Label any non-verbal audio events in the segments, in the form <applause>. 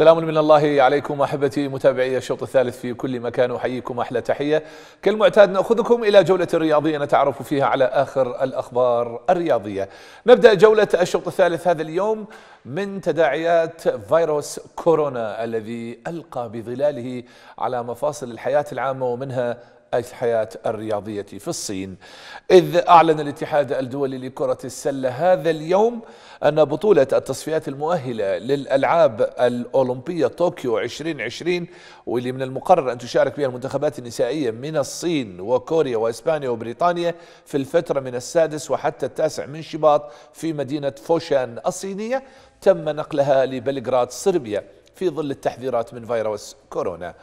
سلام من الله عليكم أحبتي متابعي الشوط الثالث في كل مكان أحييكم أحلى تحية كالمعتاد نأخذكم إلى جولة رياضية نتعرف فيها على آخر الأخبار الرياضية نبدأ جولة الشوط الثالث هذا اليوم من تداعيات فيروس كورونا الذي ألقى بظلاله على مفاصل الحياة العامة ومنها الحياة آية الرياضية في الصين إذ أعلن الاتحاد الدولي لكرة السلة هذا اليوم أن بطولة التصفيات المؤهلة للألعاب الأولمبية طوكيو 2020 واللي من المقرر أن تشارك بها المنتخبات النسائية من الصين وكوريا وإسبانيا وبريطانيا في الفترة من السادس وحتى التاسع من شباط في مدينة فوشان الصينية تم نقلها لبلغراد صربيا في ظل التحذيرات من فيروس كورونا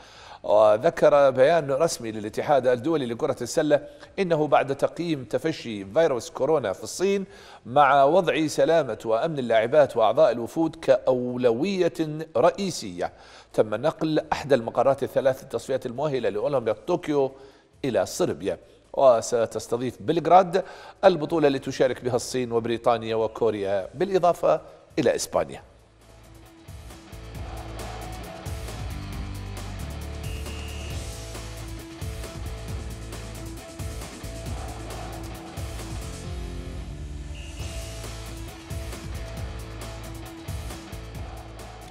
وذكر بيان رسمي للاتحاد الدولي لكرة السلة إنه بعد تقييم تفشي فيروس كورونا في الصين مع وضع سلامة وأمن اللاعبات وأعضاء الوفود كأولوية رئيسية تم نقل أحدى المقرات الثلاث التصفيات المؤهلة لأولمبياد طوكيو إلى صربيا وستستضيف بلغراد البطولة اللي تشارك بها الصين وبريطانيا وكوريا بالإضافة إلى إسبانيا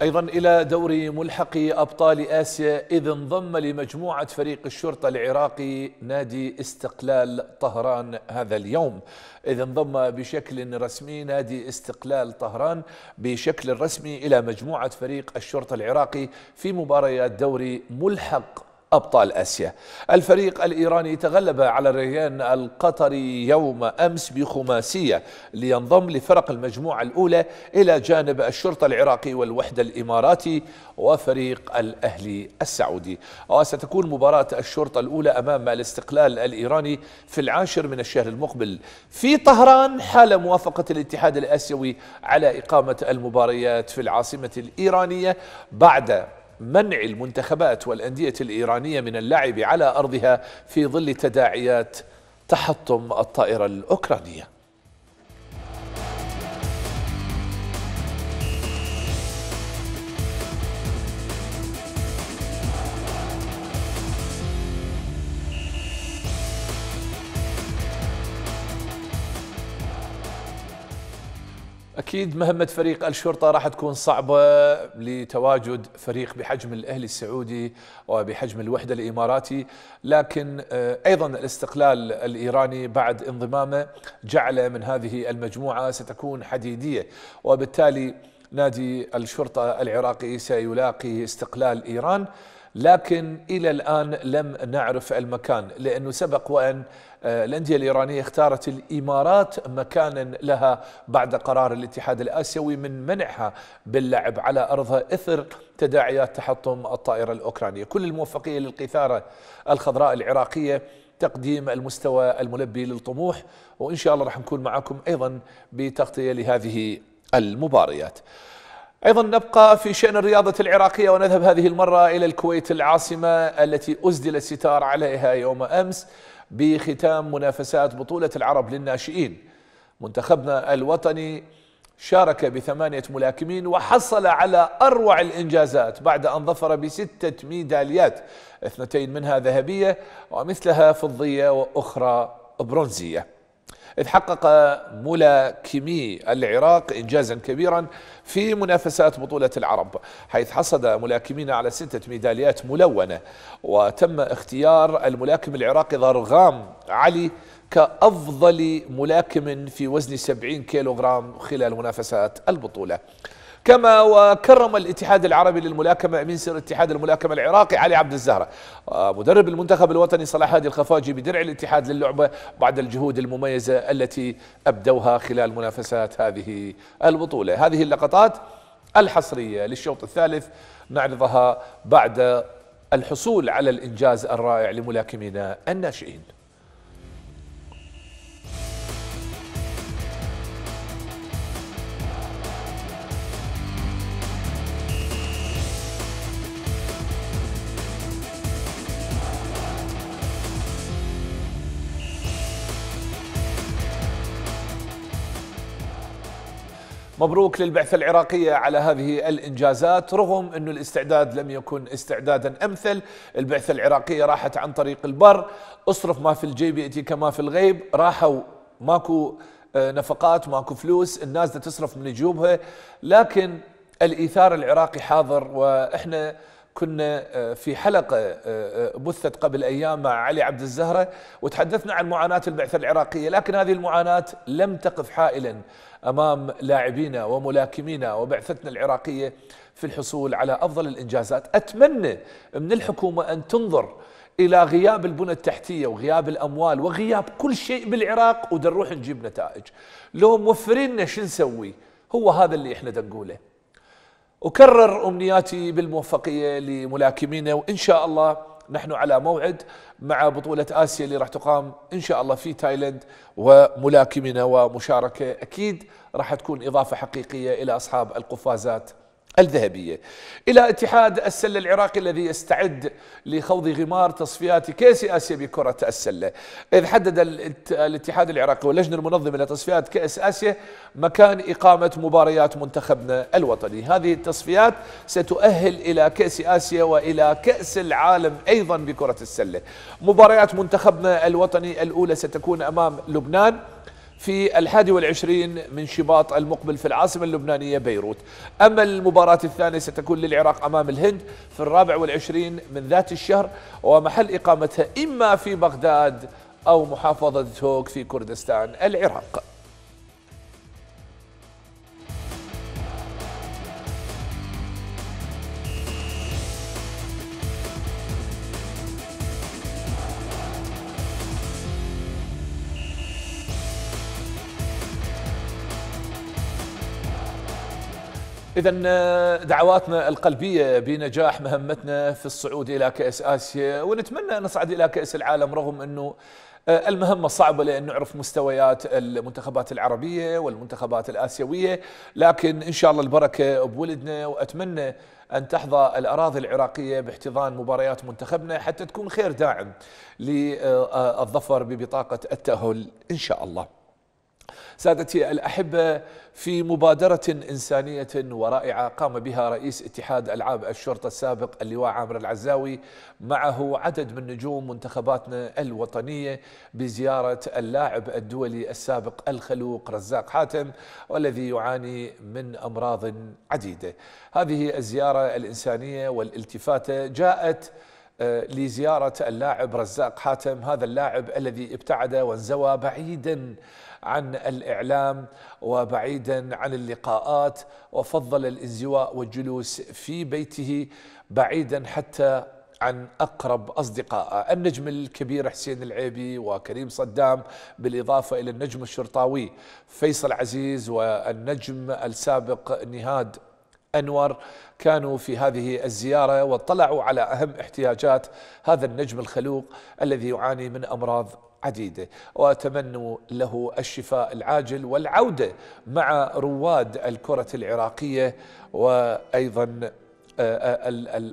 أيضا إلى دوري ملحق أبطال آسيا إذ انضم لمجموعة فريق الشرطة العراقي نادي استقلال طهران هذا اليوم إذ انضم بشكل رسمي نادي استقلال طهران بشكل رسمي إلى مجموعة فريق الشرطة العراقي في مباريات دوري ملحق أبطال آسيا الفريق الإيراني تغلب على الريان القطري يوم أمس بخماسية لينضم لفرق المجموعة الأولى إلى جانب الشرطة العراقي والوحدة الإماراتي وفريق الأهلي السعودي وستكون مباراة الشرطة الأولى أمام الاستقلال الإيراني في العاشر من الشهر المقبل في طهران حال موافقة الاتحاد الآسيوي على إقامة المباريات في العاصمة الإيرانية بعد منع المنتخبات والأندية الإيرانية من اللعب على أرضها في ظل تداعيات تحطم الطائرة الأوكرانية اكيد مهمه فريق الشرطه راح تكون صعبه لتواجد فريق بحجم الاهلي السعودي وبحجم الوحده الاماراتي لكن آه، ايضا الاستقلال الايراني بعد انضمامه جعل من هذه المجموعه ستكون حديديه وبالتالي نادي الشرطه العراقي سيلاقي استقلال ايران لكن إلى الآن لم نعرف المكان لأنه سبق وأن آه، الأندية الإيرانية اختارت الإمارات مكانا لها بعد قرار الاتحاد الآسيوي من منعها باللعب على أرضها إثر تداعيات تحطم الطائرة الأوكرانية كل الموفقية للقيثارة الخضراء العراقية تقديم المستوى الملبي للطموح وإن شاء الله راح نكون معكم أيضا بتغطية لهذه المباريات أيضا نبقى في شأن الرياضة العراقية ونذهب هذه المرة إلى الكويت العاصمة التي أسدل الستار عليها يوم أمس بختام منافسات بطولة العرب للناشئين منتخبنا الوطني شارك بثمانية ملاكمين وحصل على أروع الإنجازات بعد أن ظفر بستة ميداليات اثنتين منها ذهبية ومثلها فضية وأخرى برونزية إذ حقق ملاكمي العراق إنجازا كبيرا في منافسات بطولة العرب حيث حصد ملاكمين على ستة ميداليات ملونة وتم اختيار الملاكم العراقي ضرغام علي كأفضل ملاكم في وزن 70 كيلوغرام خلال منافسات البطولة كما وكرم الاتحاد العربي للملاكمة من سر اتحاد الملاكمة العراقي علي عبد الزهرة مدرب المنتخب الوطني صلاح هادي الخفاجي بدرع الاتحاد للعبة بعد الجهود المميزة التي أبدوها خلال منافسات هذه البطولة هذه اللقطات الحصرية للشوط الثالث نعرضها بعد الحصول على الإنجاز الرائع لملاكمينا الناشئين مبروك للبعثة العراقية على هذه الإنجازات رغم أن الاستعداد لم يكن استعدادا أمثل البعثة العراقية راحت عن طريق البر اصرف ما في الجيب يأتي كما في الغيب راحوا ماكو آه، نفقات ماكو فلوس الناس ده تصرف من جيوبها لكن الإيثار العراقي حاضر وإحنا كنا آه، في حلقة آه، بثت قبل أيام مع علي عبد الزهرة وتحدثنا عن معاناة البعثة العراقية لكن هذه المعاناة لم تقف حائلا أمام لاعبينا وملاكمينا وبعثتنا العراقية في الحصول على أفضل الإنجازات أتمنى من الحكومة أن تنظر إلى غياب البنى التحتية وغياب الأموال وغياب كل شيء بالعراق ودنروح نجيب نتائج لو موفرين شو نسوي هو هذا اللي إحنا دنقوله أكرر أمنياتي بالموفقية لملاكمينا وإن شاء الله نحن على موعد مع بطولة آسيا اللي راح تقام إن شاء الله في تايلند وملاكمنا ومشاركة أكيد راح تكون إضافة حقيقية إلى أصحاب القفازات الذهبية إلى اتحاد السلة العراقي الذي يستعد لخوض غمار تصفيات كأس آسيا بكرة السلة إذ حدد الاتحاد العراقي واللجنة المنظمة لتصفيات كأس آسيا مكان إقامة مباريات منتخبنا الوطني هذه التصفيات ستؤهل إلى كأس آسيا وإلى كأس العالم أيضا بكرة السلة مباريات منتخبنا الوطني الأولى ستكون أمام لبنان في الحادي والعشرين من شباط المقبل في العاصمة اللبنانية بيروت أما المباراة الثانية ستكون للعراق أمام الهند في الرابع والعشرين من ذات الشهر ومحل إقامتها إما في بغداد أو محافظة توك في كردستان العراق إذا آه، دعواتنا القلبية بنجاح مهمتنا في الصعود إلى كأس آسيا ونتمنى أن نصعد إلى كأس العالم رغم أنه آه، المهمة صعبة لأن نعرف مستويات المنتخبات العربية والمنتخبات الآسيوية لكن إن شاء الله البركة بولدنا وأتمنى أن تحظى الأراضي العراقية باحتضان مباريات منتخبنا حتى تكون خير داعم للظفر ببطاقة التأهل إن شاء الله سادتي الأحبة في مبادرة إنسانية ورائعة قام بها رئيس اتحاد ألعاب الشرطة السابق اللواء عامر العزاوي معه عدد من نجوم منتخباتنا الوطنية بزيارة اللاعب الدولي السابق الخلوق رزاق حاتم والذي يعاني من أمراض عديدة هذه الزيارة الإنسانية والالتفاتة جاءت آه، لزيارة اللاعب رزاق حاتم هذا اللاعب الذي ابتعد وانزوى بعيدا عن الإعلام وبعيدا عن اللقاءات وفضل الانزواء والجلوس في بيته بعيدا حتى عن أقرب أصدقائه النجم الكبير حسين العيبي وكريم صدام بالإضافة إلى النجم الشرطاوي فيصل عزيز والنجم السابق نهاد أنور كانوا في هذه الزيارة واطلعوا على أهم احتياجات هذا النجم الخلوق الذي يعاني من أمراض عديدة وأتمنى له الشفاء العاجل والعودة مع رواد الكرة العراقية وأيضا آه، آه،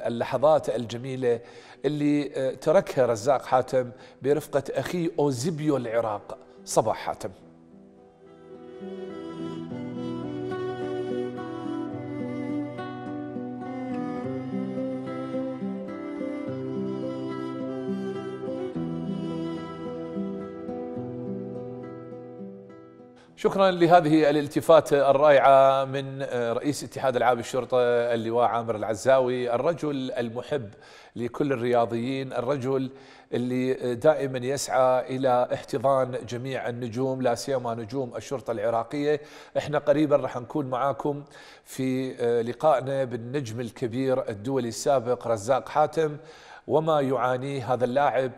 اللحظات الجميلة اللي آه، تركها رزاق حاتم برفقة أخيه أوزيبيو العراق صباح حاتم شكرا لهذه الالتفاتة الرائعة من رئيس اتحاد ألعاب الشرطة اللواء عامر العزاوي الرجل المحب لكل الرياضيين الرجل اللي دائما يسعى إلى احتضان جميع النجوم لا سيما نجوم الشرطة العراقية احنا قريبا راح نكون معاكم في لقائنا بالنجم الكبير الدولي السابق رزاق حاتم وما يعانيه هذا اللاعب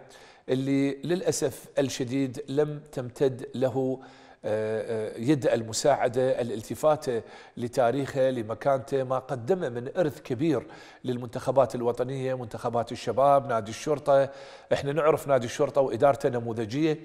اللي للأسف الشديد لم تمتد له آه، آه، يد المساعدة الالتفاتة لتاريخه لمكانته ما قدمه من إرث كبير للمنتخبات الوطنية منتخبات الشباب نادي الشرطة احنا نعرف نادي الشرطة وإدارته نموذجية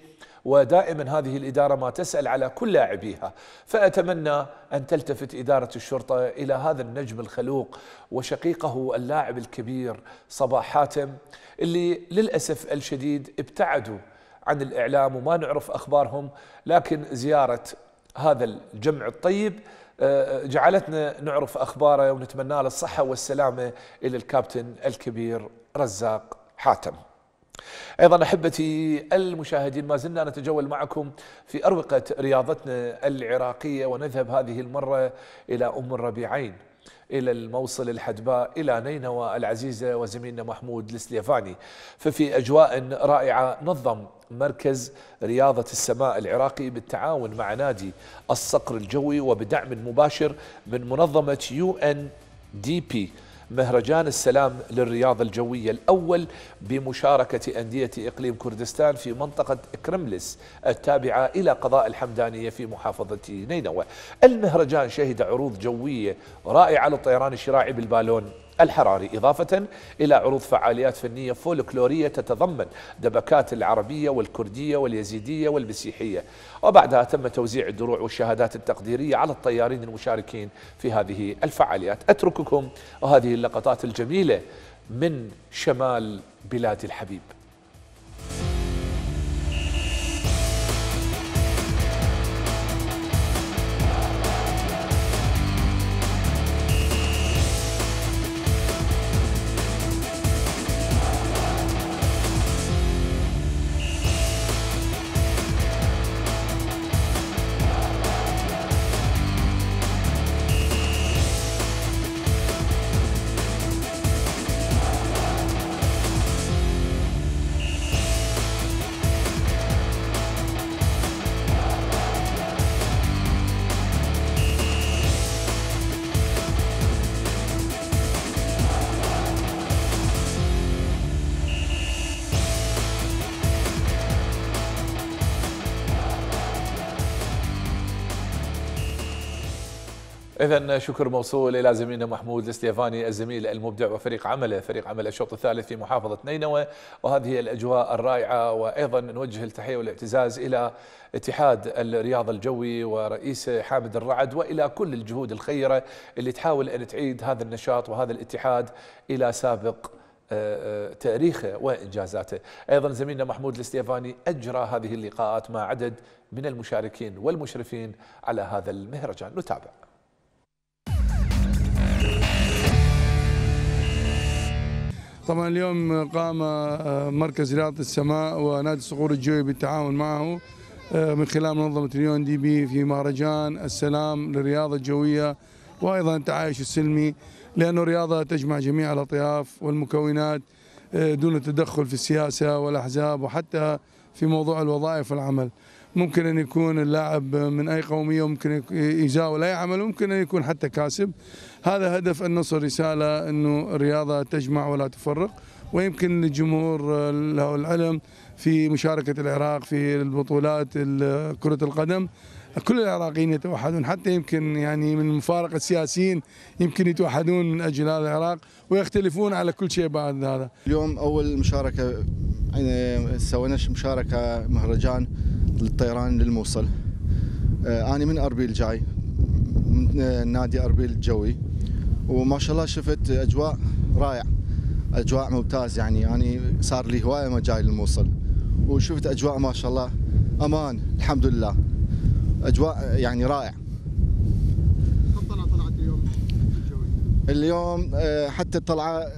ودائما هذه الإدارة ما تسأل على كل لاعبيها فأتمنى أن تلتفت إدارة الشرطة إلى هذا النجم الخلوق وشقيقه اللاعب الكبير صباح حاتم اللي للأسف الشديد ابتعدوا عن الإعلام وما نعرف أخبارهم لكن زيارة هذا الجمع الطيب آه، جعلتنا نعرف أخباره ونتمنى له الصحة والسلامة إلى الكابتن الكبير رزاق حاتم ايضا احبتي المشاهدين ما زلنا نتجول معكم في اروقه رياضتنا العراقيه ونذهب هذه المره الى ام الربيعين إلى الموصل الحدباء إلى نينوى العزيزة وزميلنا محمود السليفاني ففي أجواء رائعة نظم مركز رياضة السماء العراقي بالتعاون مع نادي الصقر الجوي وبدعم مباشر من منظمة UNDP مهرجان السلام للرياضة الجوية الأول بمشاركة أندية إقليم كردستان في منطقة كرملس التابعة إلى قضاء الحمدانية في محافظة نينوى المهرجان شهد عروض جوية رائعة للطيران الشراعي بالبالون الحراري إضافة إلى عروض فعاليات فنية فولكلورية تتضمن دبكات العربية والكردية واليزيدية والمسيحية وبعدها تم توزيع الدروع والشهادات التقديرية على الطيارين المشاركين في هذه الفعاليات أترككم وهذه اللقطات الجميلة من شمال بلاد الحبيب إذا شكر موصول إلى زميلنا محمود الاستيفاني الزميل المبدع وفريق عمله فريق عمل الشوط الثالث في محافظة نينوى وهذه الأجواء الرائعة وأيضا نوجه التحية والاعتزاز إلى اتحاد الرياض الجوي ورئيس حامد الرعد وإلى كل الجهود الخيرة اللي تحاول أن تعيد هذا النشاط وهذا الاتحاد إلى سابق آه، آه، تاريخه وإنجازاته أيضا زميلنا محمود الاستيفاني أجرى هذه اللقاءات مع عدد من المشاركين والمشرفين على هذا المهرجان نتابع طبعا اليوم قام آه، مركز رياضة السماء ونادي الصقور الجوي بالتعاون معه آه، من خلال منظمة اليون دي بي في مهرجان السلام للرياضة الجوية وأيضا التعايش السلمي لأنه الرياضة تجمع جميع الأطياف والمكونات آه، دون تدخل في السياسة والأحزاب وحتى في موضوع الوظائف والعمل ممكن أن يكون اللاعب من أي قومية وممكن يجاول أي عمل ممكن أن يكون حتى كاسب هذا هدف أن رسالة أنه الرياضة تجمع ولا تفرق ويمكن للجمهور له العلم في مشاركة العراق في البطولات كرة القدم كل العراقيين يتوحدون حتى يمكن يعني من مفارقة السياسيين يمكن يتوحدون من أجل هذا العراق ويختلفون على كل شيء بعد هذا اليوم أول مشاركة سوينا مشاركه مهرجان للطيران للموصل آه، انا من اربيل جاي من نادي اربيل الجوي وما شاء الله شفت اجواء رائع اجواء ممتاز يعني انا صار لي هوايه ما جاي للموصل وشفت اجواء ما شاء الله امان الحمد لله اجواء يعني رائع كم طلعه طلعت اليوم الجوي؟ اليوم آه، حتى الطلعه آه،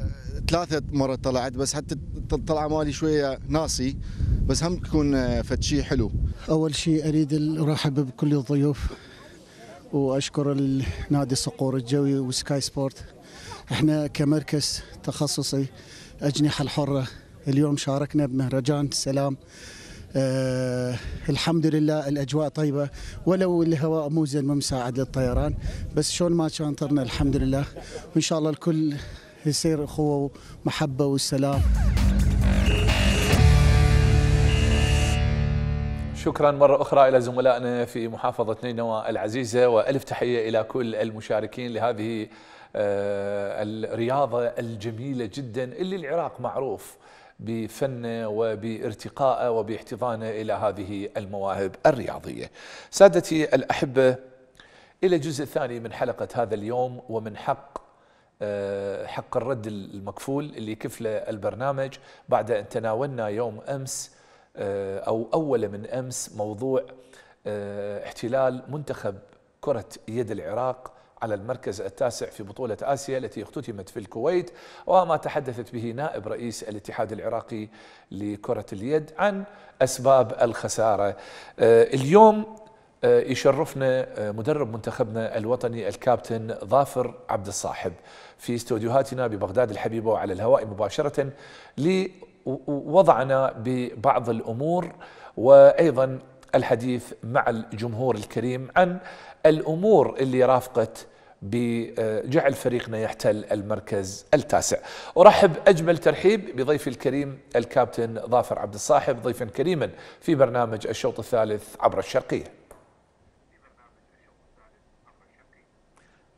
ثلاثه مرات طلعت بس حتى طلع مالي شويه ناسي بس هم تكون آه، فد شيء حلو اول شيء اريد ارحب بكل الضيوف واشكر النادي الصقور الجوي وسكاي سبورت احنا كمركز تخصصي اجنحه الحره اليوم شاركنا بمهرجان السلام أه الحمد لله الاجواء طيبه ولو الهواء مو زين مساعد للطيران بس شلون ما كان طرنا الحمد لله وان شاء الله الكل يصير اخوه ومحبه والسلام شكرا مرة أخرى إلى زملائنا في محافظة نينوى العزيزة وألف تحية إلى كل المشاركين لهذه آه، الرياضة الجميلة جدا اللي العراق معروف بفنه وبارتقائه وباحتضانه الى هذه المواهب الرياضيه. سادتي الاحبه الى الجزء الثاني من حلقه هذا اليوم ومن حق آه، حق الرد المكفول اللي كفله البرنامج بعد ان تناولنا يوم امس آه، أو أول من أمس موضوع آه، احتلال منتخب كرة يد العراق على المركز التاسع في بطولة آسيا التي اختتمت في الكويت وما تحدثت به نائب رئيس الاتحاد العراقي لكرة اليد عن أسباب الخسارة آه، اليوم يشرفنا مدرب منتخبنا الوطني الكابتن ظافر عبد الصاحب في استوديوهاتنا ببغداد الحبيبة وعلى الهواء مباشرة وضعنا ببعض الامور وايضا الحديث مع الجمهور الكريم عن الامور اللي رافقت بجعل فريقنا يحتل المركز التاسع أرحب أجمل ترحيب بضيفي الكريم الكابتن ظافر عبد الصاحب ضيفا كريما في برنامج الشوط الثالث عبر الشرقية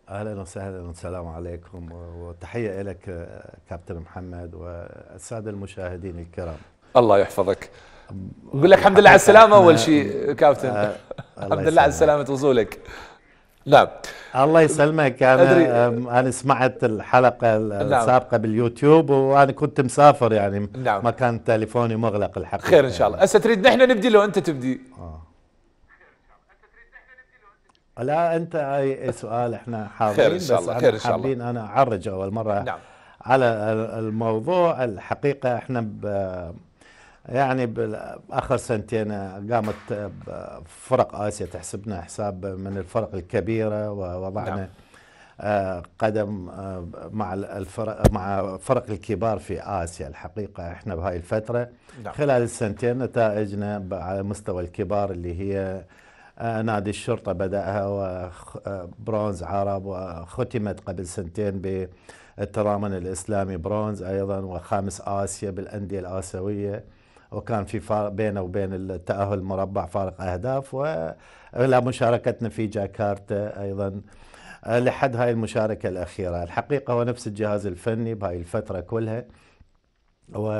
اهلا وسهلا والسلام عليكم وتحيه لك كابتن محمد والساده المشاهدين الكرام الله يحفظك نقول لك الحمد لله على السلامه اول شيء كابتن آه، الحمد لله على سلامه وصولك نعم الله يسلمك انا انا سمعت الحلقه نعم. السابقه باليوتيوب وانا كنت مسافر يعني نعم. ما كان تليفوني مغلق الحقيقه خير ان شاء الله يعني. هسه تريد نحن نبدي لو انت تبدي آه. لا انت اي سؤال احنا حاضرين خير ان شاء الله خير ان شاء الله حابين انا اعرج اول مره نعم. على الموضوع الحقيقه احنا ب يعني باخر سنتين قامت فرق اسيا تحسبنا حساب من الفرق الكبيره ووضعنا نعم. آه، قدم آه، مع الفرق مع فرق الكبار في اسيا الحقيقه احنا بهاي الفتره نعم. خلال السنتين نتائجنا على مستوى الكبار اللي هي نادي الشرطة بدأها وبرونز آه، عرب وختمت قبل سنتين بالترامن الإسلامي برونز أيضا وخامس آسيا بالأندية الآسيوية وكان في فارق بينه وبين التأهل المربع فارق أهداف وإلى مشاركتنا في جاكرتا أيضا آه، لحد هاي المشاركة الأخيرة الحقيقة هو نفس الجهاز الفني بهاي الفترة كلها و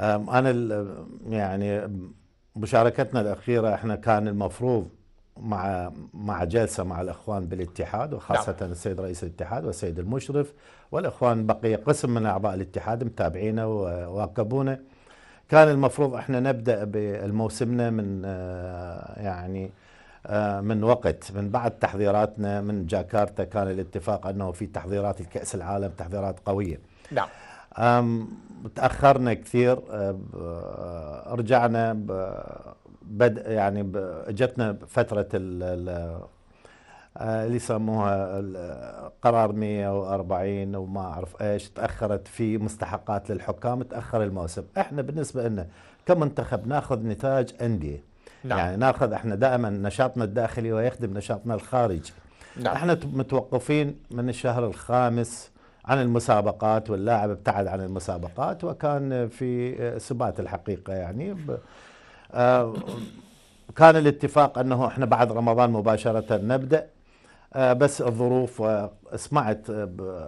أنا يعني مشاركتنا الاخيره احنا كان المفروض مع مع جلسه مع الاخوان بالاتحاد وخاصه نعم. السيد رئيس الاتحاد والسيد المشرف والاخوان بقي قسم من اعضاء الاتحاد متابعينه وواكبونا كان المفروض احنا نبدا بموسمنا من آه، يعني آه، من وقت من بعد تحضيراتنا من جاكرتا كان الاتفاق انه في تحضيرات الكاس العالم تحضيرات قويه نعم تاخرنا كثير أه، أه، رجعنا بد يعني اجتنا فتره أه، اللي يسموها قرار 140 وما اعرف ايش تاخرت في مستحقات للحكام تاخر الموسم احنا بالنسبه لنا كمنتخب ناخذ نتاج انديه نعم. يعني ناخذ احنا دائما نشاطنا الداخلي ويخدم نشاطنا الخارجي نعم. احنا متوقفين من الشهر الخامس عن المسابقات واللاعب ابتعد عن المسابقات وكان في سبات الحقيقه يعني آه، كان الاتفاق انه احنا بعد رمضان مباشره نبدا آه، بس الظروف آه، سمعت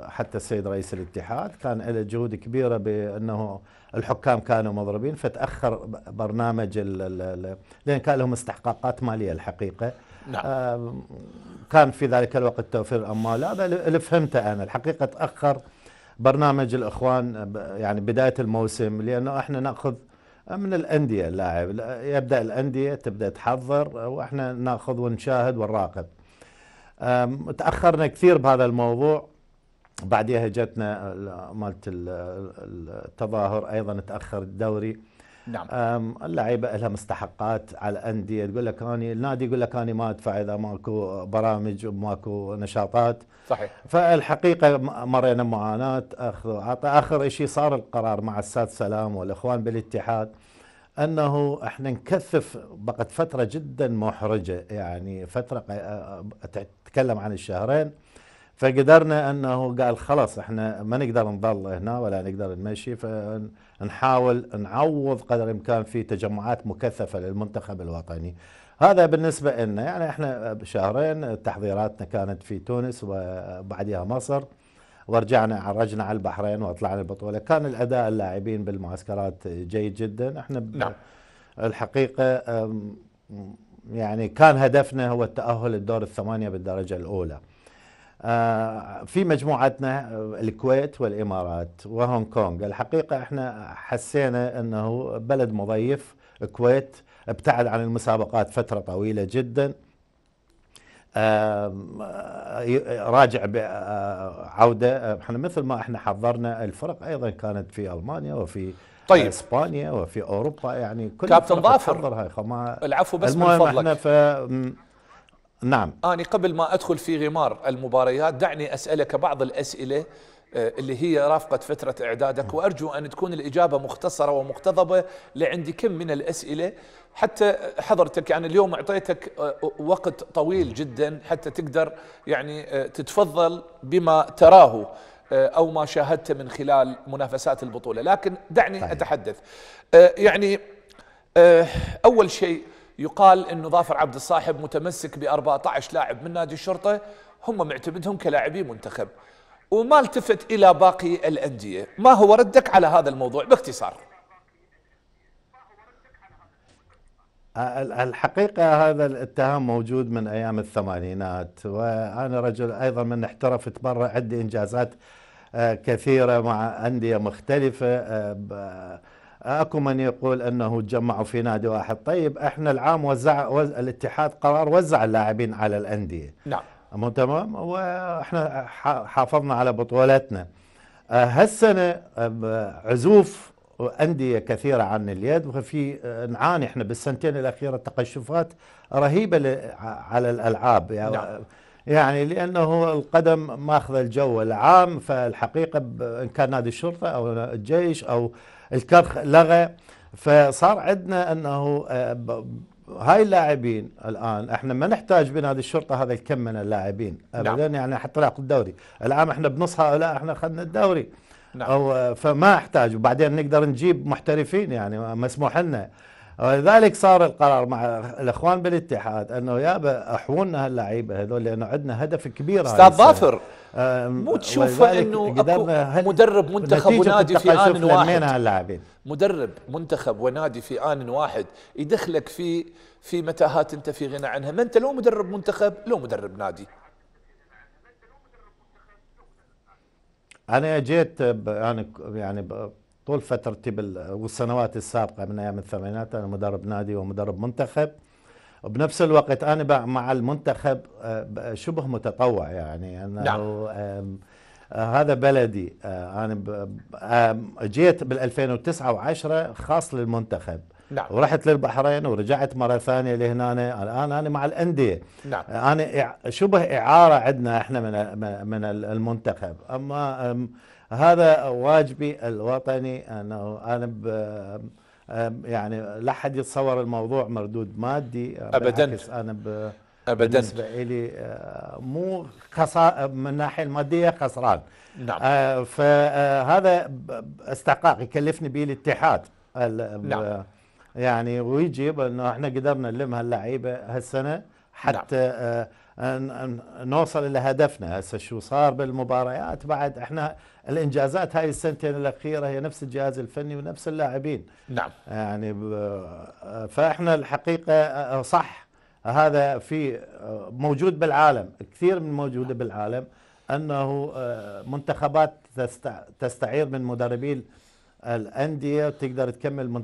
حتى السيد رئيس الاتحاد كان له جهود كبيره بانه الحكام كانوا مضربين فتاخر برنامج لان كان لهم استحقاقات ماليه الحقيقه نعم. كان في ذلك الوقت توفير اموال هذا اللي فهمته انا الحقيقه تاخر برنامج الاخوان يعني بدايه الموسم لانه احنا ناخذ من الانديه اللاعب يبدا الانديه تبدا تحضر واحنا ناخذ ونشاهد ونراقب تاخرنا كثير بهذا الموضوع بعديها جتنا مالت التظاهر ايضا تاخر الدوري نعم اللعيبه لها مستحقات على الانديه تقول لك اني النادي يقول لك اني ما ادفع اذا ماكو برامج وماكو نشاطات صحيح فالحقيقه مرينا معاناه اخذ وعطى اخر شيء صار القرار مع الساد سلام والاخوان بالاتحاد انه احنا نكثف بقت فتره جدا محرجه يعني فتره تتكلم عن الشهرين فقدرنا انه قال خلاص احنا ما نقدر نضل هنا ولا نقدر نمشي فنحاول نعوض قدر الامكان في تجمعات مكثفه للمنتخب الوطني. هذا بالنسبه لنا يعني احنا بشهرين تحضيراتنا كانت في تونس وبعدها مصر ورجعنا عرجنا على البحرين وطلعنا البطوله، كان الاداء اللاعبين بالمعسكرات جيد جدا، احنا نعم. الحقيقه يعني كان هدفنا هو التاهل الدور الثمانيه بالدرجه الاولى. آه، في مجموعتنا آه، الكويت والامارات وهونغ كونغ الحقيقه احنا حسينا انه بلد مضيف الكويت ابتعد عن المسابقات فتره طويله جدا آه، راجع بعوده احنا مثل ما احنا حضرنا الفرق ايضا كانت في المانيا وفي طيب اسبانيا وفي اوروبا يعني كل كابتن ظافر العفو بس المهم من فضلك احنا نعم أنا قبل ما أدخل في غمار المباريات دعني أسألك بعض الأسئلة آه، اللي هي رافقت فترة إعدادك وأرجو أن تكون الإجابة مختصرة ومقتضبة لعندي كم من الأسئلة حتى حضرتك يعني اليوم أعطيتك آه، وقت طويل جدا حتى تقدر يعني آه، تتفضل بما تراه أو ما شاهدته من خلال منافسات البطولة لكن دعني طيب. أتحدث يعني أول شيء يقال انه ظافر عبد الصاحب متمسك ب 14 لاعب من نادي الشرطه هم معتمدهم كلاعبي منتخب وما التفت الى باقي الانديه، ما هو ردك على هذا الموضوع باختصار؟ الحقيقة هذا الاتهام موجود من أيام الثمانينات وأنا رجل أيضا من احترفت برا عندي إنجازات آه، كثيرة مع أندية مختلفة آه، اكو من يقول انه تجمعوا في نادي واحد طيب احنا العام وزع, وزع الاتحاد قرار وزع اللاعبين على الانديه نعم تمام واحنا حافظنا على بطولتنا أه، هالسنه عزوف أندية كثيرة عن اليد وفي أه، نعاني احنا بالسنتين الأخيرة تقشفات رهيبة على الألعاب يعني, نعم. يعني لأنه القدم ماخذ الجو العام فالحقيقة إن كان نادي الشرطة أو الجيش أو الكرخ لغى فصار عندنا انه آه، هاي اللاعبين الان احنا ما نحتاج بين هذه الشرطه هذا الكم من اللاعبين نعم. ابدا نعم. يعني حتى ياخذ الدوري العام احنا بنص هؤلاء احنا اخذنا الدوري نعم. أو آه، فما احتاج وبعدين نقدر نجيب محترفين يعني مسموح لنا ولذلك صار القرار مع الاخوان بالاتحاد انه يابا احونا هاللعيبه هذول لانه عندنا هدف كبير استاذ ظافر مو تشوف انه مدرب منتخب ونادي في ان واحد مدرب منتخب ونادي في ان واحد يدخلك في في متاهات انت في غنى عنها ما انت لو مدرب منتخب لو مدرب نادي انا جيت يعني يعني طول فترتي والسنوات السابقه من ايام الثمانينات انا مدرب نادي ومدرب منتخب وبنفس الوقت انا مع المنتخب آه، شبه متطوع يعني انه نعم. آه، هذا بلدي آه، انا جيت بال 2009 و10 خاص للمنتخب نعم. ورحت للبحرين ورجعت مره ثانيه لهنا الان انا مع الانديه نعم. انا شبه اعاره عندنا احنا من من المنتخب اما هذا واجبي الوطني انه انا يعني لا حد يتصور الموضوع مردود مادي ابدا انا ب ابدا بالنسبه لي أه، مو خسار من الناحيه الماديه خسران نعم آه فهذا استحقاق يكلفني به الاتحاد نعم يعني ويجيب انه احنا قدرنا نلم هاللعيبه هالسنه نعم. حتى نعم. آه نوصل الى هدفنا هسه شو صار بالمباريات بعد احنا الانجازات هاي السنتين الاخيره هي نفس الجهاز الفني ونفس اللاعبين نعم يعني فاحنا الحقيقه صح هذا في موجود بالعالم كثير من موجوده نعم. بالعالم انه منتخبات تستعير من مدربين الانديه وتقدر تكمل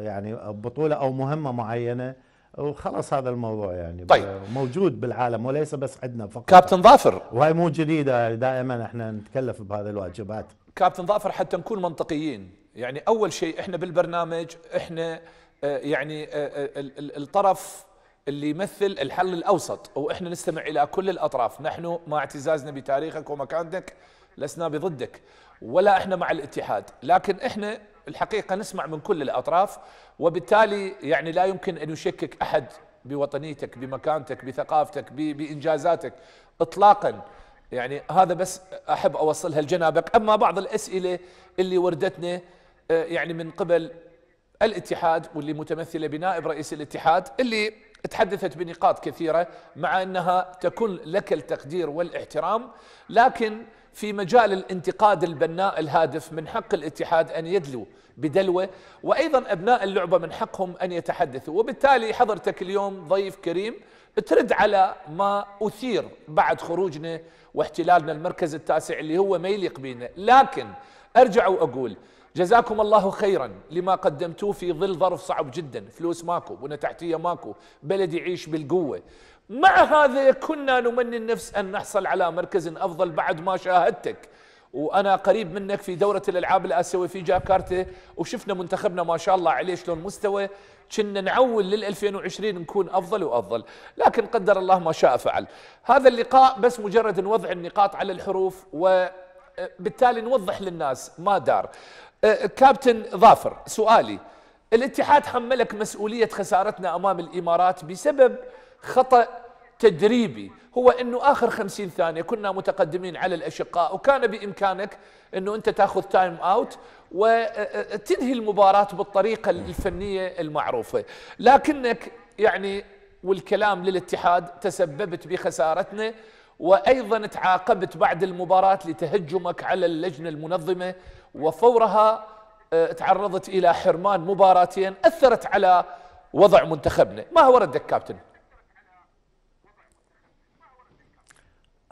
يعني بطوله او مهمه معينه وخلص هذا الموضوع يعني طيب. موجود بالعالم وليس بس عندنا فقط كابتن ظافر وهي مو جديده دائما احنا نتكلف بهذه الواجبات كابتن ظافر حتى نكون منطقيين يعني اول شيء احنا بالبرنامج احنا آه، يعني آه، آه، الطرف اللي يمثل الحل الاوسط واحنا نستمع الى كل الاطراف نحن مع اعتزازنا بتاريخك ومكانتك لسنا بضدك ولا احنا مع الاتحاد لكن احنا الحقيقه نسمع من كل الاطراف وبالتالي يعني لا يمكن ان يشكك احد بوطنيتك بمكانتك بثقافتك بانجازاتك اطلاقا يعني هذا بس احب اوصلها لجنابك اما بعض الاسئله اللي وردتنا آه، يعني من قبل الاتحاد واللي متمثله بنائب رئيس الاتحاد اللي تحدثت بنقاط كثيره مع انها تكون لك التقدير والاحترام لكن في مجال الانتقاد البناء الهادف من حق الاتحاد أن يدلو بدلوه وأيضا أبناء اللعبة من حقهم أن يتحدثوا وبالتالي حضرتك اليوم ضيف كريم ترد على ما أثير بعد خروجنا واحتلالنا المركز التاسع اللي هو ما يليق بينا لكن أرجع وأقول جزاكم الله خيرا لما قدمتوه في ظل ظرف صعب جدا فلوس ماكو بنا تحتية ماكو بلد يعيش بالقوة مع هذا كنا نمني النفس أن نحصل على مركز أفضل بعد ما شاهدتك وانا قريب منك في دوره الالعاب الاسيويه في جاكرتا وشفنا منتخبنا ما شاء الله عليه شلون مستوى كنا نعول لل 2020 نكون افضل وافضل لكن قدر الله ما شاء فعل هذا اللقاء بس مجرد نوضع النقاط على الحروف وبالتالي آه، نوضح للناس ما دار آه، كابتن ظافر سؤالي الاتحاد حملك مسؤوليه خسارتنا امام الامارات بسبب خطأ تدريبي هو أنه آخر خمسين ثانية كنا متقدمين على الأشقاء وكان بإمكانك أنه أنت تأخذ تايم أوت وتنهي المباراة بالطريقة الفنية المعروفة لكنك يعني والكلام للاتحاد تسببت بخسارتنا وايضا تعاقبت بعد المباراه لتهجمك على اللجنه المنظمه وفورها آه، تعرضت الى حرمان مباراتين اثرت على وضع منتخبنا، ما هو ردك كابتن؟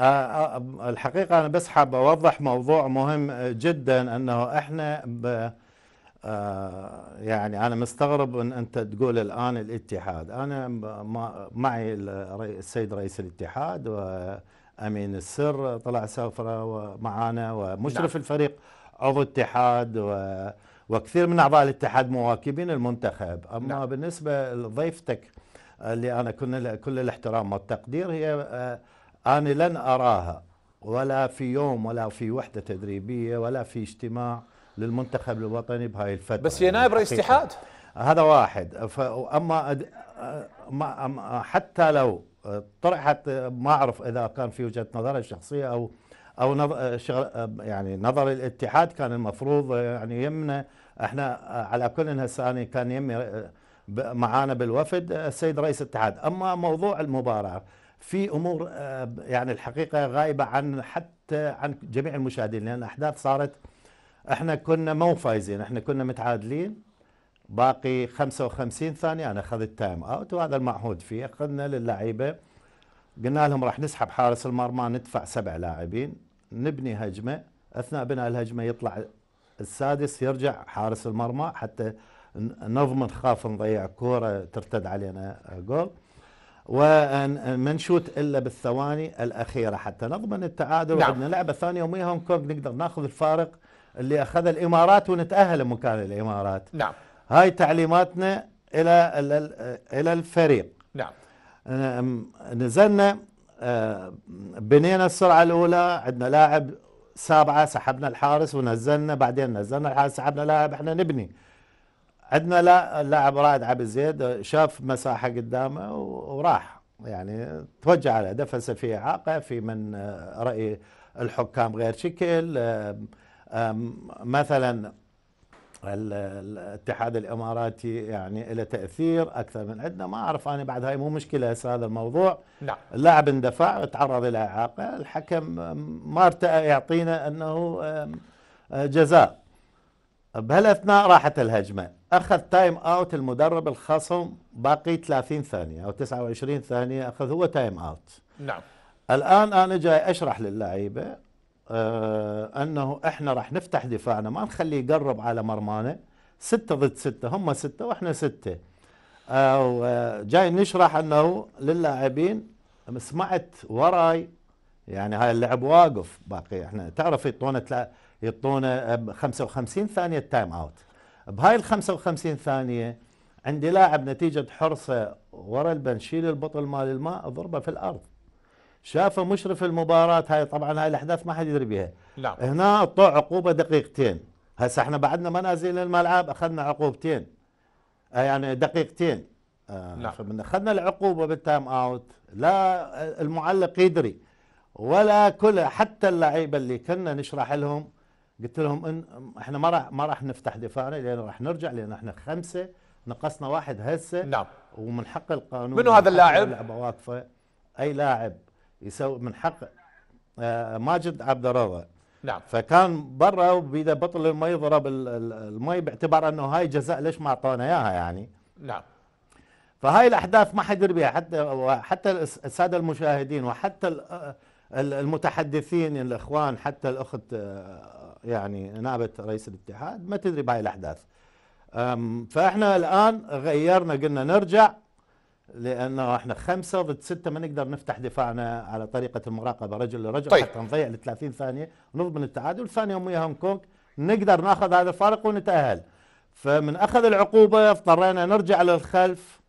آه، آه، الحقيقة أنا بس حاب أوضح موضوع مهم آه، جدا أنه إحنا يعني أنا مستغرب أن أنت تقول الآن الاتحاد أنا معي السيد رئيس الاتحاد وأمين السر طلع سفرة ومعانا ومشرف نعم. الفريق عضو اتحاد و وكثير من أعضاء الاتحاد مواكبين المنتخب أما نعم. بالنسبة لضيفتك اللي أنا كل, كل الاحترام والتقدير هي أنا لن أراها ولا في يوم ولا في وحدة تدريبية ولا في اجتماع للمنتخب الوطني بهاي الفترة بس رئيس اتحاد هذا واحد أما حتى لو طرحت ما أعرف إذا كان في وجهة نظري الشخصية أو أو نظر يعني نظر الاتحاد كان المفروض يعني يمنا احنا على كل هسه أنا كان يمي معانا بالوفد السيد رئيس الاتحاد أما موضوع المباراة في امور آه، يعني الحقيقه غايبه عن حتى عن جميع المشاهدين لان احداث صارت احنا كنا مو فايزين احنا كنا متعادلين باقي 55 ثانيه انا اخذت تايم اوت وهذا المعهود فيه اخذنا للعيبه قلنا لهم راح نسحب حارس المرمى ندفع سبع لاعبين نبني هجمه اثناء بناء الهجمه يطلع السادس يرجع حارس المرمى حتى نضمن خاف نضيع كوره ترتد علينا جول آه، وما نشوت الا بالثواني الاخيره حتى نضمن التعادل نعم. وعندنا لعبه ثانيه وميها هونغ كونغ نقدر ناخذ الفارق اللي اخذ الامارات ونتاهل لمكان الامارات نعم هاي تعليماتنا الى الى الفريق نعم نزلنا أه، بنينا السرعه الاولى عندنا لاعب سابعه سحبنا الحارس ونزلنا بعدين نزلنا الحارس سحبنا لاعب احنا نبني عندنا لا اللاعب رائد عبد الزيد شاف مساحه قدامه وراح يعني توجه على هدف هسه في اعاقه في من آه، راي الحكام غير شكل آه، مثلا الاتحاد الاماراتي يعني له تاثير اكثر من عندنا ما اعرف انا بعد هاي مو مشكله هسه هذا الموضوع نعم اللاعب اندفع تعرض الى اعاقه الحكم ما ارتأى يعطينا انه آه، جزاء بهالاثناء راحت الهجمه اخذ تايم اوت المدرب الخصم باقي 30 ثانيه او 29 ثانيه اخذ هو تايم اوت نعم الان انا جاي اشرح للعيبه آه انه احنا راح نفتح دفاعنا ما نخليه يقرب على مرمانا ستة ضد ستة هم ستة واحنا ستة آه جاي نشرح انه للاعبين سمعت وراي يعني هاي اللعب واقف باقي احنا تعرف يطونا يعطونا 55 ثانيه تايم اوت بهاي ال 55 ثانيه عندي لاعب نتيجه حرصه ورا البنشيل البطل مال الماء ضربه في الارض شافه مشرف المباراه هاي طبعا هاي الاحداث ما حد يدري بها لا. هنا اعطوه عقوبه دقيقتين هسا احنا بعدنا ما نازلين الملعب اخذنا عقوبتين آه، يعني دقيقتين آه من اخذنا العقوبه بالتايم اوت لا آه، المعلق يدري ولا كل حتى اللعيبه اللي كنا نشرح لهم قلت لهم ان احنا ما راح ما راح نفتح دفاعنا لان راح نرجع لان احنا خمسه نقصنا واحد هسه نعم ومن حق القانون منو هذا اللاعب؟ اللعبه واقفه اي لاعب يسوي من حق آه، ماجد عبد الرضا نعم فكان برا وبيده بطل المي ضرب المي باعتبار انه هاي جزاء ليش ما اعطونا اياها يعني نعم فهاي الاحداث ما حد يدري بها حتى حتى الساده المشاهدين وحتى آه، المتحدثين الاخوان حتى الاخت آه، يعني نائبه رئيس الاتحاد ما تدري بهاي الاحداث فاحنا الان غيرنا قلنا نرجع لانه احنا خمسه ضد سته ما نقدر نفتح دفاعنا على طريقه المراقبه رجل لرجل طيب. حتى نضيع ال 30 ثانيه ونضمن التعادل ثاني يوم ويا هونغ كونغ نقدر ناخذ هذا الفارق ونتاهل فمن اخذ العقوبه اضطرينا نرجع للخلف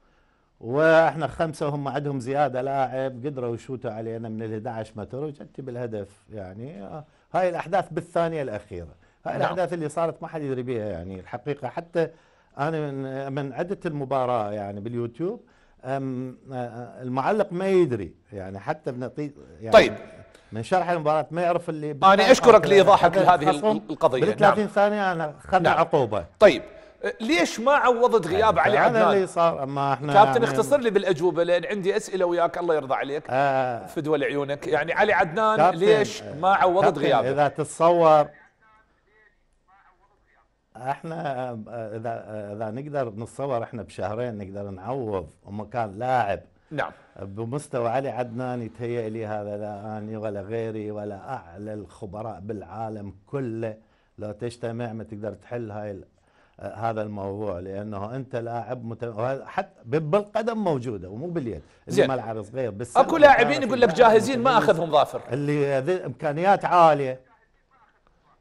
واحنا خمسه وهم عندهم زياده لاعب قدروا يشوتوا علينا من ال 11 متر وجت بالهدف يعني آه، هاي الأحداث بالثانية الأخيرة هاي نعم. الأحداث اللي صارت ما حد يدري بها يعني الحقيقة حتى أنا من عده المباراة يعني باليوتيوب المعلق ما يدري يعني حتى بنطي يعني طيب من شرح المباراة ما يعرف اللي انا اشكرك لايضاحك لهذه القضيه بال 30 نعم. ثانيه انا اخذنا نعم. عقوبه طيب ليش ما عوضت يعني غياب علي عدنان؟ هذا اللي صار اما احنا كابتن يعني اختصر لي بالاجوبه لان عندي اسئله وياك الله يرضى عليك آه في دول عيونك يعني علي عدنان ليش ما عوضت غيابه؟ اذا تتصور احنا اذا اذا نقدر نتصور احنا بشهرين نقدر نعوض مكان لاعب نعم بمستوى علي عدنان يتهيأ لي هذا لا اني ولا غيري ولا اعلى الخبراء بالعالم كله لو تجتمع ما تقدر تحل هاي هذا الموضوع لانه انت لاعب حتى بالقدم موجوده ومو باليد الملعب صغير بس اكو لاعبين يقول لك جاهزين ما اخذهم ظافر اللي امكانيات عاليه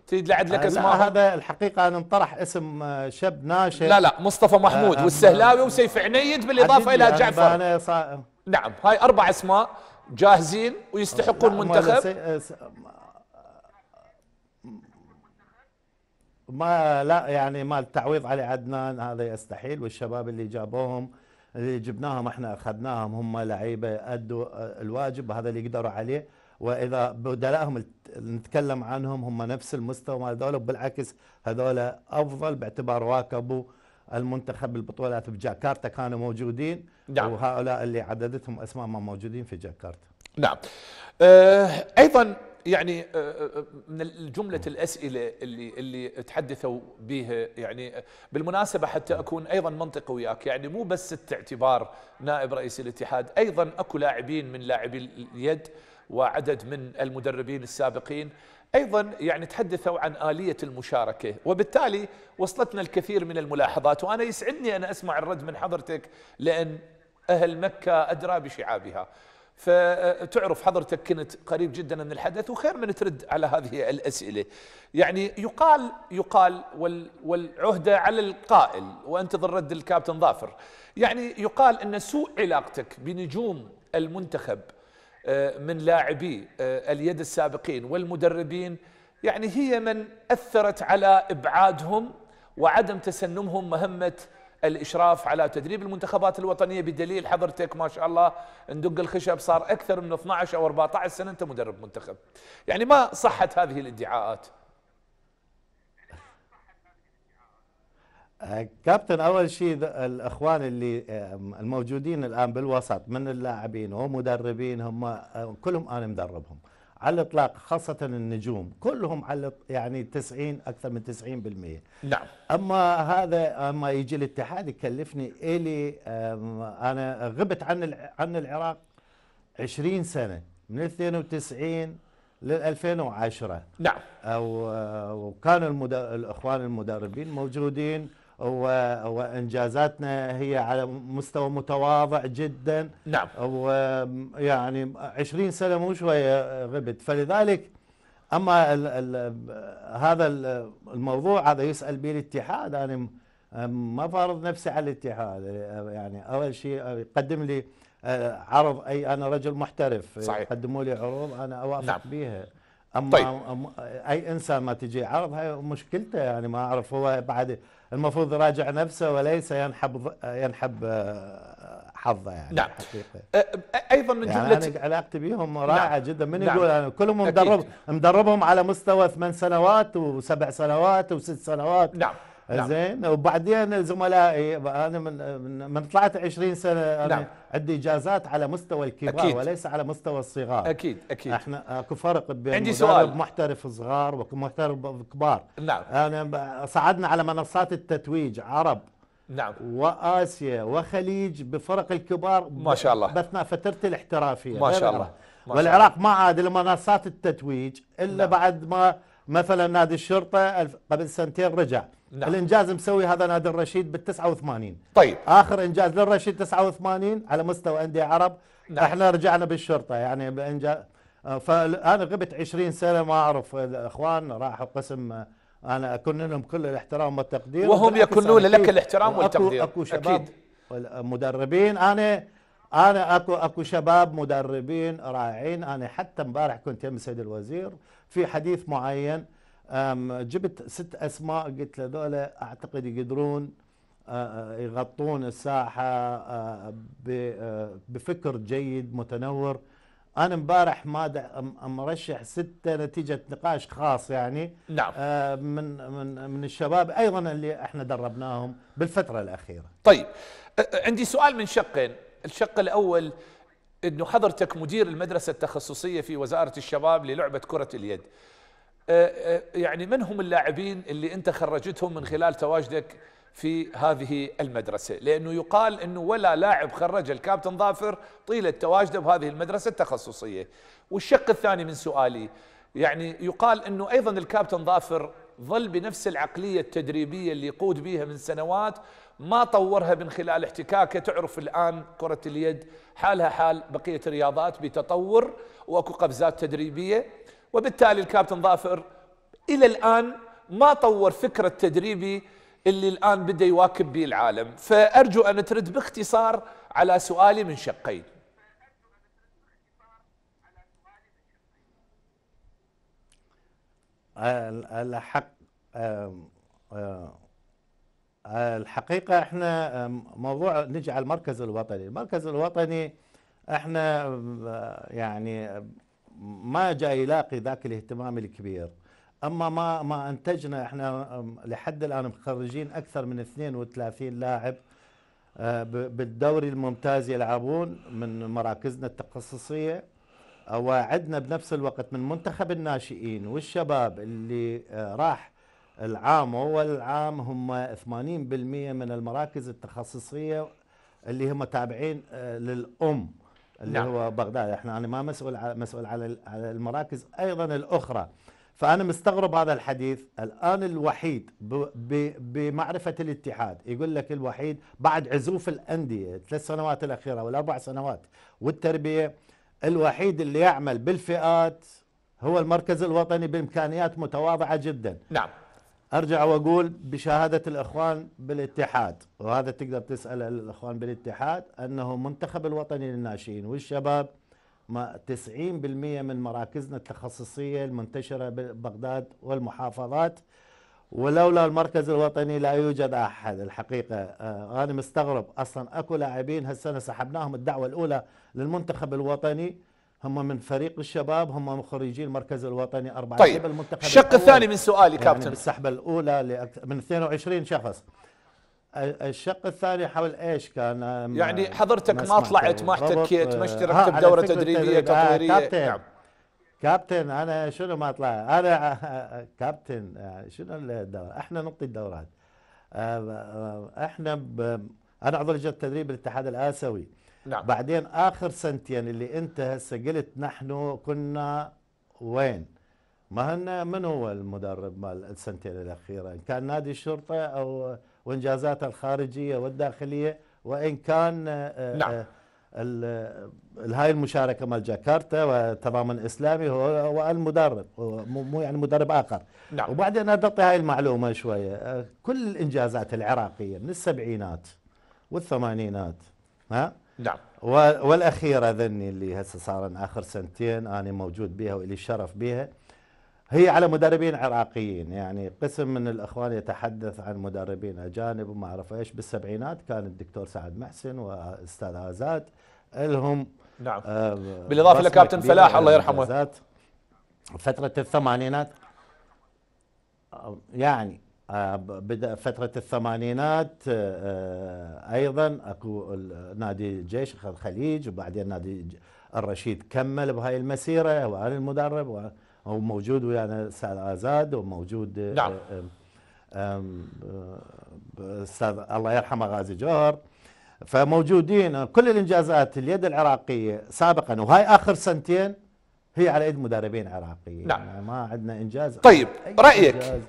تريد لعد لك آه، اسماء هذا الحقيقه انا انطرح اسم آه، شاب ناشئ لا لا مصطفى محمود آه, آه، والسهلاوي وسيف عنيد بالاضافه الى جعفر أنا صا... نعم هاي اربع اسماء جاهزين ويستحقون منتخب ما لا يعني مال التعويض علي عدنان هذا يستحيل والشباب اللي جابوهم اللي جبناهم احنا اخذناهم هم لعيبه ادوا الواجب هذا اللي قدروا عليه واذا بدلائهم نتكلم عنهم هم نفس المستوى مال هذول بالعكس هذول افضل باعتبار واكبوا المنتخب بالبطولات بجاكرتا كانوا موجودين نعم. وهؤلاء اللي عددتهم اسماء ما موجودين في جاكرتا نعم أه ايضا يعني آه، آه، آه، من جملة الأسئلة اللي اللي تحدثوا بها يعني بالمناسبة حتى نعم. أكون أيضا منطقي وياك يعني مو بس ست اعتبار نائب رئيس الاتحاد أيضا أكو لاعبين من لاعبي اليد وعدد من المدربين السابقين ايضا يعني تحدثوا عن اليه المشاركه وبالتالي وصلتنا الكثير من الملاحظات وانا يسعدني ان اسمع الرد من حضرتك لان اهل مكه ادرى بشعابها فتعرف حضرتك كنت قريب جدا من الحدث وخير من ترد على هذه الأسئلة يعني يقال يقال والعهدة على القائل وانتظر رد الكابتن ظافر يعني يقال أن سوء علاقتك بنجوم المنتخب آه، من لاعبي آه، اليد السابقين والمدربين يعني هي من أثرت على إبعادهم وعدم تسنمهم مهمة الاشراف على تدريب المنتخبات الوطنيه بدليل حضرتك ما شاء الله ندق الخشب صار اكثر من 12 او 14 سنه انت مدرب منتخب. يعني ما صحت هذه الادعاءات. آه، كابتن اول شيء الاخوان اللي آه، الموجودين الان بالوسط من اللاعبين ومدربين هم آه، كلهم انا مدربهم. على الإطلاق خاصة النجوم كلهم على يعني 90 أكثر من 90% نعم أما هذا أما يجي الاتحاد يكلفني إلي أنا غبت عن عن العراق 20 سنة من 92 لل 2010 نعم وكان المدار... الإخوان المدربين موجودين وانجازاتنا هي على مستوى متواضع جدا نعم ويعني 20 سنه مو شويه غبت فلذلك اما الـ الـ هذا الموضوع هذا يسال به الاتحاد انا ما فارض نفسي على الاتحاد يعني اول شيء يقدم لي آه، عرض اي انا رجل محترف صحيح يقدموا لي عروض انا اوافق نعم. بها اما طيب. اي انسان ما تجي عرض هاي مشكلته يعني ما اعرف هو بعد المفروض يراجع نفسه وليس ينحب ينحب آه، حظه يعني نعم حقيقة. ايضا من يعني جمله يعني أنا علاقتي بهم رائعه نعم. جدا من نعم. يقول أنا كلهم مدرب مدربهم على مستوى ثمان سنوات وسبع سنوات وست سنوات نعم نعم. زين وبعدين زملائي انا من من طلعت 20 سنه انا نعم. عندي اجازات على مستوى الكبار أكيد. وليس على مستوى الصغار اكيد اكيد احنا اكو فرق بين عندي سؤال محترف صغار ومحترف كبار نعم انا صعدنا على منصات التتويج عرب نعم واسيا وخليج بفرق الكبار ما شاء الله باثناء فترتي الاحترافيه ما شاء الله ما والعراق شاء ما عاد لمنصات التتويج الا نعم. بعد ما مثلا نادي الشرطه قبل سنتين رجع نعم. الانجاز مسوي هذا نادي الرشيد بال 89 طيب اخر انجاز للرشيد 89 على مستوى انديه عرب نعم. احنا رجعنا بالشرطه يعني بانجاز فانا غبت 20 سنه ما اعرف الاخوان راحوا قسم انا اكن لهم كل الاحترام والتقدير وهم يكنون لك الاحترام والتقدير اكو شباب أكيد. مدربين انا انا اكو اكو شباب مدربين رائعين انا حتى امبارح كنت يم السيد الوزير في حديث معين جبت ست اسماء قلت لذول اعتقد يقدرون يغطون الساحه بفكر جيد متنور انا امبارح ما مرشح سته نتيجه نقاش خاص يعني نعم من من من الشباب ايضا اللي احنا دربناهم بالفتره الاخيره. طيب عندي سؤال من شقين، الشق الاول انه حضرتك مدير المدرسه التخصصيه في وزاره الشباب للعبه كره اليد. آه، آه، يعني من هم اللاعبين اللي انت خرجتهم من خلال تواجدك في هذه المدرسة لأنه يقال أنه ولا لاعب خرج الكابتن ظافر طيلة تواجده بهذه المدرسة التخصصية والشق الثاني من سؤالي يعني يقال أنه أيضا الكابتن ظافر ظل بنفس العقلية التدريبية اللي يقود بها من سنوات ما طورها من خلال احتكاكه تعرف الآن كرة اليد حالها حال بقية الرياضات بتطور وأكو قفزات تدريبية وبالتالي الكابتن ظافر الى الان ما طور فكره تدريبي اللي الان بدا يواكب به العالم فارجو ان ترد باختصار على سؤالي من شقين الحق الحقيقة احنا موضوع نجي على المركز الوطني، المركز الوطني احنا يعني ما جاي يلاقي ذاك الاهتمام الكبير اما ما ما انتجنا احنا لحد الان مخرجين اكثر من 32 لاعب آه، بالدوري الممتاز يلعبون من مراكزنا التخصصيه وعدنا بنفس الوقت من منتخب الناشئين والشباب اللي آه، راح العام اول العام هم 80% من المراكز التخصصيه اللي هم تابعين آه، للام اللي نعم. هو بغداد احنا انا ما مسؤول على مسؤول على على المراكز ايضا الاخرى فانا مستغرب هذا الحديث الان الوحيد بمعرفه الاتحاد يقول لك الوحيد بعد عزوف الانديه الثلاث سنوات الاخيره والاربع سنوات والتربيه الوحيد اللي يعمل بالفئات هو المركز الوطني بامكانيات متواضعه جدا نعم ارجع واقول بشهاده الاخوان بالاتحاد وهذا تقدر تسال الاخوان بالاتحاد انه منتخب الوطني للناشئين والشباب 90% من مراكزنا التخصصيه المنتشره ببغداد والمحافظات ولولا المركز الوطني لا يوجد احد الحقيقه آه، انا مستغرب اصلا اكو لاعبين هالسنه سحبناهم الدعوه الاولى للمنتخب الوطني هم من فريق الشباب هم خريجي المركز الوطني أربعة طيب المنتخب الشق الثاني من سؤالي يعني كابتن يعني بالسحبة الأولى من 22 شخص الشق الثاني حول ايش كان يعني حضرتك ما طلعت ما احتكيت ما اشتركت بدوره تدريبيه تطويريه آه، كابتن نعم. كابتن انا شنو ما طلع انا <laughs> كابتن آه، شنو الدوره احنا نعطي الدورات آه، احنا ب... انا عضو لجنه التدريب بالاتحاد الاسيوي نعم. بعدين اخر سنتين اللي انت هسه قلت نحن كنا وين ما هن من هو المدرب مال السنتين الاخيره ان كان نادي الشرطه او وانجازاته الخارجيه والداخليه وان كان آه، آه، نعم. هاي المشاركه مال جاكرتا وتضامن اسلامي هو, هو المدرب مو يعني مدرب اخر نعم. وبعدين اعطي هاي المعلومه شويه آه، كل الانجازات العراقيه من السبعينات والثمانينات ها نعم والاخيره ذني اللي هسه صار اخر سنتين انا موجود بها والي الشرف بها هي على مدربين عراقيين يعني قسم من الاخوان يتحدث عن مدربين اجانب وما اعرف ايش بالسبعينات كان الدكتور سعد محسن واستاذ عازات لهم نعم آه بالاضافه لكابتن فلاح الله يرحمه فتره الثمانينات آه، يعني آه، بدا فتره الثمانينات آه، آه، ايضا اكو نادي جيش الخليج وبعدين نادي الرشيد كمل بهاي المسيره وانا المدرب وموجود ويانا سعد ازاد وموجود نعم استاذ الله يرحمه غازي جوهر فموجودين كل الانجازات اليد العراقيه سابقا وهاي اخر سنتين هي على يد مدربين عراقيين نعم يعني ما عندنا انجاز طيب رايك إنجاز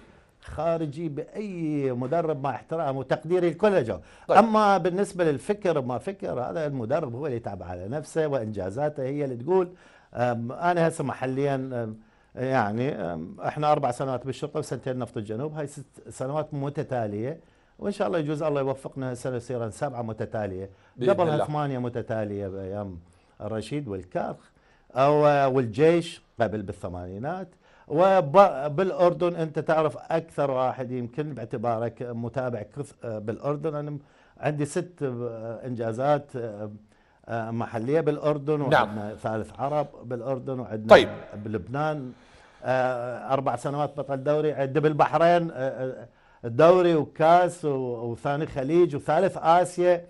خارجي باي مدرب مع احترام وتقديري الكل جو طيب. اما بالنسبه للفكر ما فكر هذا المدرب هو اللي يتعب على نفسه وانجازاته هي اللي تقول انا هسه محليا يعني احنا اربع سنوات بالشرطه وسنتين نفط الجنوب هاي ست سنوات متتاليه وان شاء الله يجوز الله يوفقنا هسه نصير سبعه متتاليه قبلها ثمانيه متتاليه بايام الرشيد والكارخ والجيش قبل بالثمانينات وبالاردن انت تعرف اكثر واحد يمكن باعتبارك متابع بالاردن انا عندي ست آه، انجازات آه، آه، محليه بالاردن نعم. وعندنا نعم. ثالث عرب بالاردن وعندنا طيب. بلبنان اربع سنوات بطل دوري عندي بالبحرين دوري وكاس وثاني خليج وثالث اسيا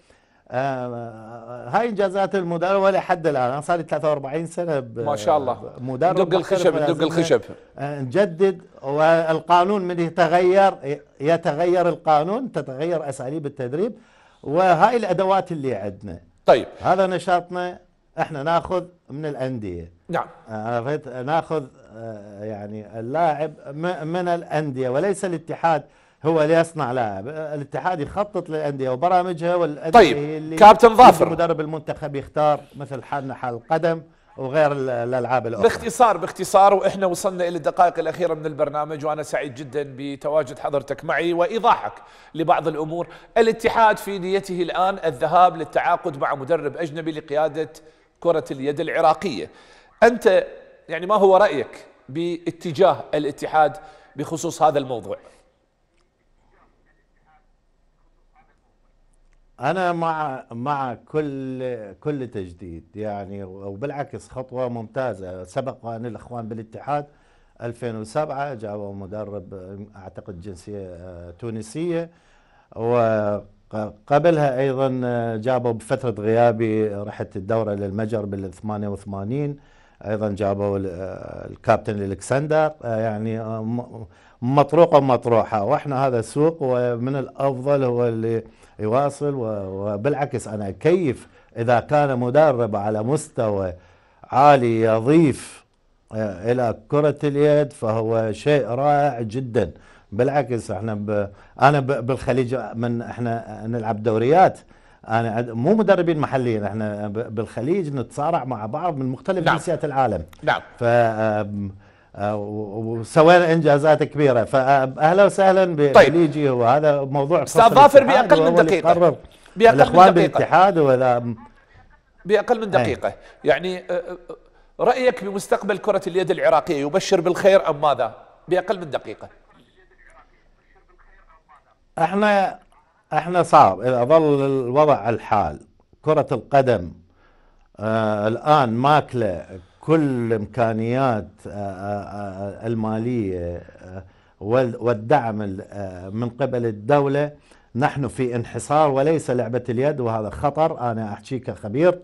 آه، هاي انجازات المدرب ولا حد الان انا صار لي 43 سنه ما شاء الله مدرب دق الخشب دق الخشب آه، نجدد والقانون من يتغير يتغير القانون تتغير اساليب التدريب وهاي الادوات اللي عندنا طيب هذا نشاطنا احنا ناخذ من الانديه نعم عرفت ناخذ آه، يعني اللاعب من الانديه وليس الاتحاد هو اللي يصنع لاعب الاتحاد يخطط للانديه وبرامجها والانديه طيب اللي كابتن ظافر مدرب المنتخب يختار مثل حالنا حال القدم وغير الالعاب الاخرى باختصار باختصار واحنا وصلنا الى الدقائق الاخيره من البرنامج وانا سعيد جدا بتواجد حضرتك معي وايضاحك لبعض الامور الاتحاد في نيته الان الذهاب للتعاقد مع مدرب اجنبي لقياده كره اليد العراقيه انت يعني ما هو رايك باتجاه الاتحاد بخصوص هذا الموضوع انا مع مع كل كل تجديد يعني وبالعكس خطوه ممتازه سبق ان الاخوان بالاتحاد 2007 جابوا مدرب اعتقد جنسيه آه، تونسيه وقبلها ايضا آه، جابوا بفتره غيابي رحت الدوره للمجر بال 88 ايضا جابوا آه، الكابتن الكسندر يعني مطروقه مطروحه واحنا هذا سوق ومن الافضل هو اللي يواصل وبالعكس أنا كيف إذا كان مدرب على مستوى عالي يضيف آه، إلى كرة اليد فهو شيء رائع جدا بالعكس احنا ب... انا ب... بالخليج من احنا نلعب دوريات انا مو مدربين محليين احنا ب... بالخليج نتصارع مع بعض من مختلف نعم. جنسيات العالم نعم ف آه، وسوينا انجازات كبيره فاهلا وسهلا يجي طيب. وهذا موضوع استاذ ظافر باقل من دقيقه باقل الاخوان من دقيقة. بالاتحاد ولا باقل من دقيقه أي. يعني آه، آه، رايك بمستقبل كره اليد العراقيه يبشر بالخير ام ماذا؟ باقل من دقيقه احنا احنا صعب اذا ظل الوضع الحال كره القدم آه الان ماكله كل امكانيات آه، آه، آه، الماليه والدعم من قبل الدوله نحن في انحصار وليس لعبه اليد وهذا خطر انا احكي كخبير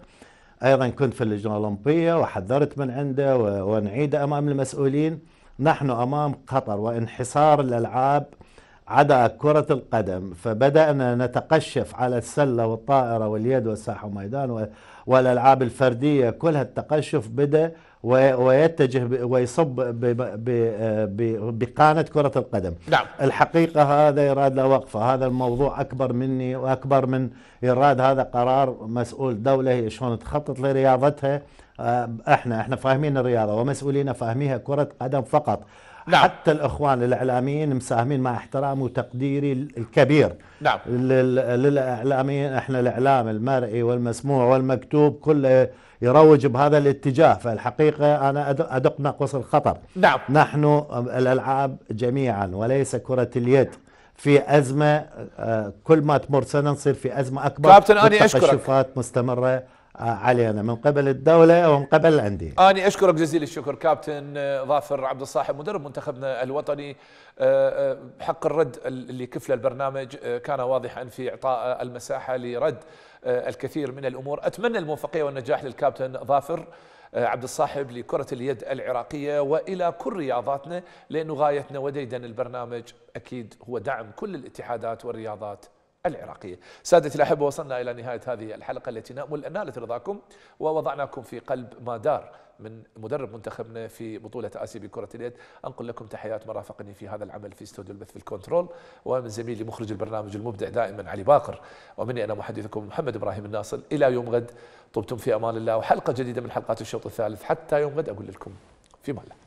ايضا كنت في اللجنه الاولمبيه وحذرت من عنده ونعيد امام المسؤولين نحن امام خطر وانحصار الالعاب عدا كرة القدم فبدأنا نتقشف على السلة والطائرة واليد والساحة والميدان والألعاب الفردية كل هالتقشف بدأ ويتجه ويصب بقانة كرة القدم نعم. الحقيقة هذا يراد له وقفة هذا الموضوع أكبر مني وأكبر من يراد هذا قرار مسؤول دولة شلون تخطط لرياضتها آه، احنا احنا فاهمين الرياضه ومسؤولين فاهميها كره قدم فقط نعم. حتى الاخوان الاعلاميين مساهمين مع احترامي وتقديري الكبير نعم للاعلاميين احنا الاعلام المرئي والمسموع والمكتوب كله يروج بهذا الاتجاه فالحقيقه انا ادق ناقوس الخطر نعم نحن الالعاب جميعا وليس كره اليد في ازمه آه، كل ما تمر سنه نصير في ازمه اكبر كابتن اني اشكرك مستمره علينا من قبل الدولة ومن قبل الأندية أنا أشكرك جزيل الشكر كابتن ظافر عبد الصاحب مدرب منتخبنا الوطني آه، آه، حق الرد اللي كفله البرنامج آه، كان واضحا في إعطاء المساحة لرد الكثير من الأمور أتمنى الموفقية والنجاح للكابتن ظافر عبد الصاحب لكرة اليد العراقية وإلى كل رياضاتنا لأنه غايتنا وديدا البرنامج أكيد هو دعم كل الاتحادات والرياضات العراقية سادتي الأحبة وصلنا إلى نهاية هذه الحلقة التي نأمل أن نالت رضاكم ووضعناكم في قلب ما دار من مدرب منتخبنا في بطولة آسيا بكرة اليد أنقل لكم تحيات من رافقني في هذا العمل في استوديو البث في الكنترول ومن زميلي مخرج البرنامج المبدع دائما علي باقر ومني أنا محدثكم محمد إبراهيم الناصر إلى يوم غد طبتم في أمان الله وحلقة جديدة من حلقات الشوط الثالث حتى يوم غد أقول لكم في مالك